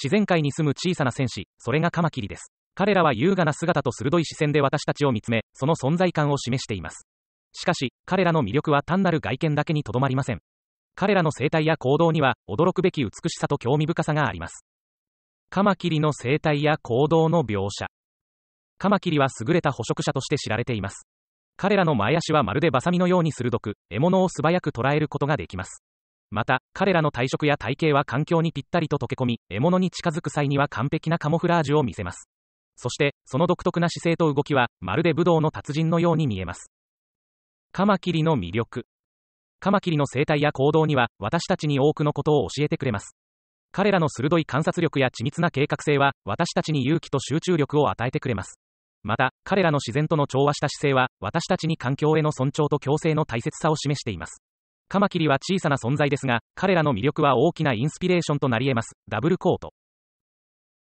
自然界に住む小さな戦士、それがカマキリです。彼らは優雅な姿と鋭い視線で私たちを見つめ、その存在感を示しています。しかし、彼らの魅力は単なる外見だけにとどまりません。彼らの生態や行動には、驚くべき美しさと興味深さがあります。カマキリの生態や行動の描写。カマキリは優れた捕食者として知られています。彼らの前足はまるでバサミのように鋭く、獲物を素早く捕らえることができます。また、彼らの体色や体型は環境にぴったりと溶け込み、獲物に近づく際には完璧なカモフラージュを見せます。そして、その独特な姿勢と動きは、まるで武道の達人のように見えます。カマキリの魅力。カマキリの生態や行動には、私たちに多くのことを教えてくれます。彼らの鋭い観察力や緻密な計画性は、私たちに勇気と集中力を与えてくれます。また、彼らの自然との調和した姿勢は、私たちに環境への尊重と共生の大切さを示しています。カマキリは小さな存在ですが、彼らの魅力は大きなインスピレーションとなり得ます。ダブルコート。